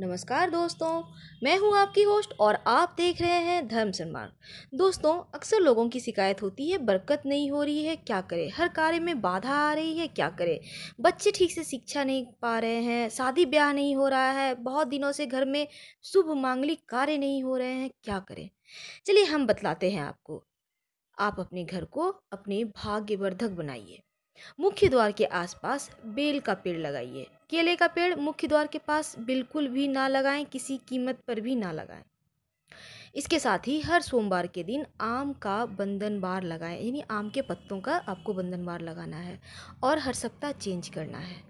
नमस्कार दोस्तों मैं हूं आपकी होस्ट और आप देख रहे हैं धर्म सन्मार्ग दोस्तों अक्सर लोगों की शिकायत होती है बरकत नहीं हो रही है क्या करें हर कार्य में बाधा आ रही है क्या करें बच्चे ठीक से शिक्षा नहीं पा रहे हैं शादी ब्याह नहीं हो रहा है बहुत दिनों से घर में शुभ मांगलिक कार्य नहीं हो रहे हैं क्या करें चलिए हम बतलाते हैं आपको आप अपने घर को अपने भाग्यवर्धक बनाइए मुख्य द्वार के आसपास बेल का पेड़ लगाइए केले का पेड़ मुख्य द्वार के पास बिल्कुल भी ना लगाएं किसी कीमत पर भी ना लगाएं इसके साथ ही हर सोमवार के दिन आम का बंधन बार लगाएं यानी आम के पत्तों का आपको बंधन बार लगाना है और हर सप्ताह चेंज करना है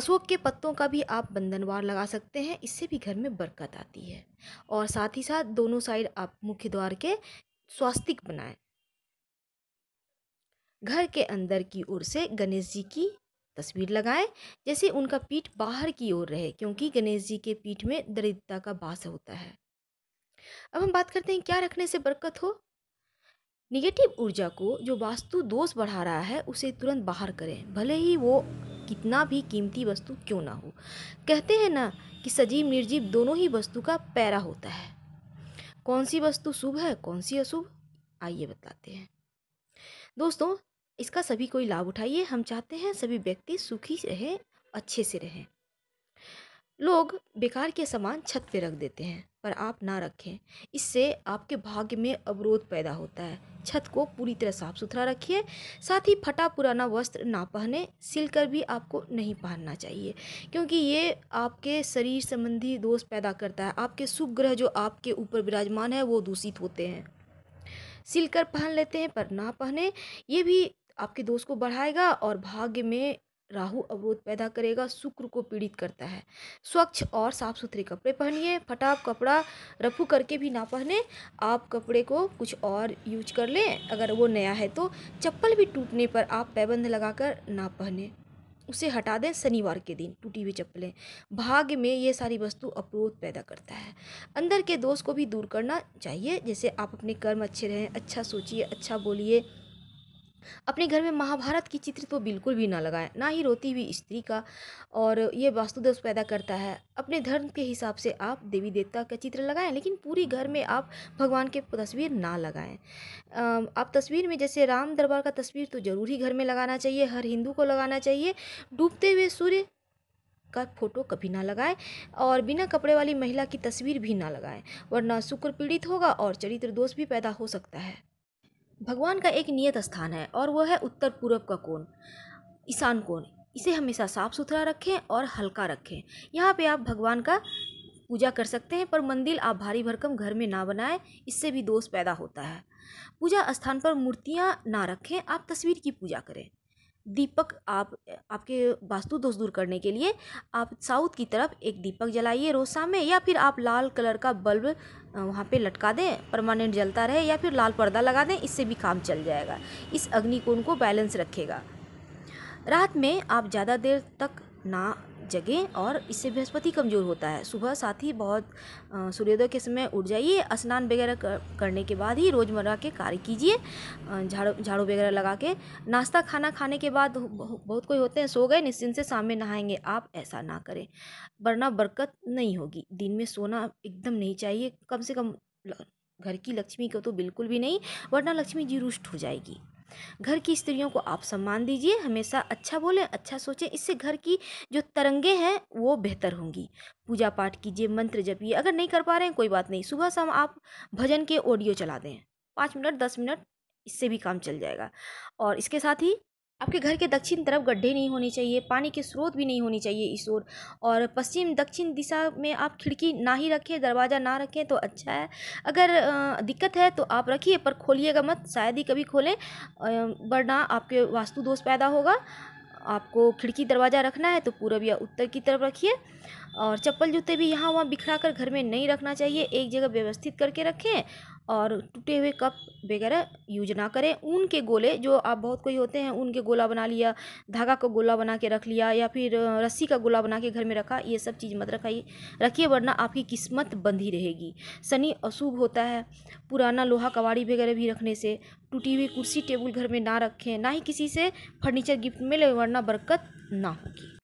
अशोक के पत्तों का भी आप बंधनवार लगा सकते हैं इससे भी घर में बरकत आती है और साथ ही साथ दोनों साइड आप मुख्य द्वार के स्वास्तिक बनाएं घर के अंदर की ओर से गणेश जी की तस्वीर लगाएं जैसे उनका पीठ बाहर की ओर रहे क्योंकि गणेश जी के पीठ में दरिद्रता का बास होता है अब हम बात करते हैं क्या रखने से बरकत हो निगेटिव ऊर्जा को जो वास्तु दोष बढ़ा रहा है उसे तुरंत बाहर करें भले ही वो कितना भी कीमती वस्तु क्यों ना हो कहते हैं ना कि सजीव निर्जीव दोनों ही वस्तु का पैरा होता है कौन सी वस्तु शुभ है कौन सी अशुभ आइए बताते हैं दोस्तों इसका सभी कोई लाभ उठाइए हम चाहते हैं सभी व्यक्ति सुखी रहें अच्छे से रहें लोग बेकार के सामान छत पे रख देते हैं पर आप ना रखें इससे आपके भाग्य में अवरोध पैदा होता है छत को पूरी तरह साफ सुथरा रखिए साथ ही फटा पुराना वस्त्र ना पहने सिलकर भी आपको नहीं पहनना चाहिए क्योंकि ये आपके शरीर संबंधी दोष पैदा करता है आपके शुभ ग्रह जो आपके ऊपर विराजमान है वो दूषित होते हैं सिलकर पहन लेते हैं पर ना पहने ये भी आपके दोष को बढ़ाएगा और भाग्य में राहु अवरोध पैदा करेगा शुक्र को पीड़ित करता है स्वच्छ और साफ सुथरे कपड़े पहनिए फटाफ कपड़ा रफू करके भी ना पहने आप कपड़े को कुछ और यूज कर लें अगर वो नया है तो चप्पल भी टूटने पर आप पैबंद लगाकर ना पहने उसे हटा दें शनिवार के दिन टूटी हुई चप्पलें भाग्य में ये सारी वस्तु अवरोध पैदा करता है अंदर के दोष को भी दूर करना चाहिए जैसे आप अपने कर्म अच्छे रहें अच्छा सोचिए अच्छा बोलिए अपने घर में महाभारत की चित्र तो बिल्कुल भी ना लगाएं ना ही रोती हुई स्त्री का और ये वास्तुदोष पैदा करता है अपने धर्म के हिसाब से आप देवी देवता का चित्र लगाएं लेकिन पूरी घर में आप भगवान के तस्वीर ना लगाएं आप तस्वीर में जैसे राम दरबार का तस्वीर तो ज़रूर ही घर में लगाना चाहिए हर हिंदू को लगाना चाहिए डूबते हुए सूर्य का फोटो कभी ना लगाएं और बिना कपड़े वाली महिला की तस्वीर भी ना लगाएं वरना शुक्र पीड़ित होगा और चरित्र दोष भी पैदा हो सकता है भगवान का एक नियत स्थान है और वह है उत्तर पूर्व का कोण ईशान कोण इसे हमेशा साफ़ सुथरा रखें और हल्का रखें यहाँ पे आप भगवान का पूजा कर सकते हैं पर मंदिर आप भारी भरकम घर में ना बनाएं इससे भी दोष पैदा होता है पूजा स्थान पर मूर्तियाँ ना रखें आप तस्वीर की पूजा करें दीपक आप आपके वास्तु दोष दूर करने के लिए आप साउथ की तरफ एक दीपक जलाइए रोज शाम में या फिर आप लाल कलर का बल्ब वहाँ पे लटका दें परमानेंट जलता रहे या फिर लाल पर्दा लगा दें इससे भी काम चल जाएगा इस अग्निकोण को बैलेंस रखेगा रात में आप ज़्यादा देर तक ना जगें और इससे बृहस्पति कमज़ोर होता है सुबह साथ ही बहुत सूर्योदय के समय उठ जाइए स्नान वगैरह कर, करने के बाद ही रोज़मर्रा के कार्य कीजिए झाड़ू झाड़ू वगैरह लगा के नाश्ता खाना खाने के बाद बहुत कोई होते हैं सो गए निश्चिंत से शाम में नहाएंगे आप ऐसा ना करें वरना बरकत नहीं होगी दिन में सोना एकदम नहीं चाहिए कम से कम घर की लक्ष्मी को तो बिल्कुल भी नहीं वरना लक्ष्मी जी रुष्ट हो जाएगी घर की स्त्रियों को आप सम्मान दीजिए हमेशा अच्छा बोलें अच्छा सोचें इससे घर की जो तरंगे हैं वो बेहतर होंगी पूजा पाठ कीजिए मंत्र जपिए अगर नहीं कर पा रहे हैं कोई बात नहीं सुबह शाम आप भजन के ऑडियो चला दें पाँच मिनट दस मिनट इससे भी काम चल जाएगा और इसके साथ ही आपके घर के दक्षिण तरफ गड्ढे नहीं होने चाहिए पानी के स्रोत भी नहीं होने चाहिए इस ओर और पश्चिम दक्षिण दिशा में आप खिड़की ना ही रखें दरवाज़ा ना रखें तो अच्छा है अगर दिक्कत है तो आप रखिए पर खोलिएगा मत शायद ही कभी खोलें वरना आपके वास्तु दोष पैदा होगा आपको खिड़की दरवाज़ा रखना है तो पूरब या उत्तर की तरफ रखिए और चप्पल जूते भी यहाँ वहाँ बिखरा कर घर में नहीं रखना चाहिए एक जगह व्यवस्थित करके रखें और टूटे हुए कप वगैरह यूज ना करें ऊन के गोले जो आप बहुत कोई होते हैं ऊन के गोला बना लिया धागा का गोला बना के रख लिया या फिर रस्सी का गोला बना के घर में रखा ये सब चीज़ मत रखाइए रखिए वरना आपकी किस्मत बंधी रहेगी शनि अशुभ होता है पुराना लोहा कबाड़ी वगैरह भी रखने से टूटी हुई कुर्सी टेबल घर में ना रखें ना ही किसी से फर्नीचर गिफ्ट में वरना बरकत ना होगी